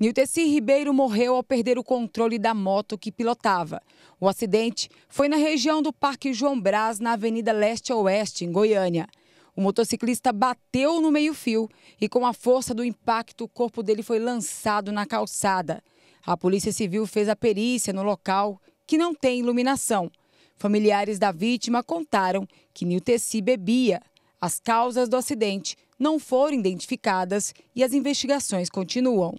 Nilteci Ribeiro morreu ao perder o controle da moto que pilotava. O acidente foi na região do Parque João Brás, na Avenida Leste Oeste, em Goiânia. O motociclista bateu no meio-fio e, com a força do impacto, o corpo dele foi lançado na calçada. A Polícia Civil fez a perícia no local, que não tem iluminação. Familiares da vítima contaram que Nilteci bebia. As causas do acidente não foram identificadas e as investigações continuam.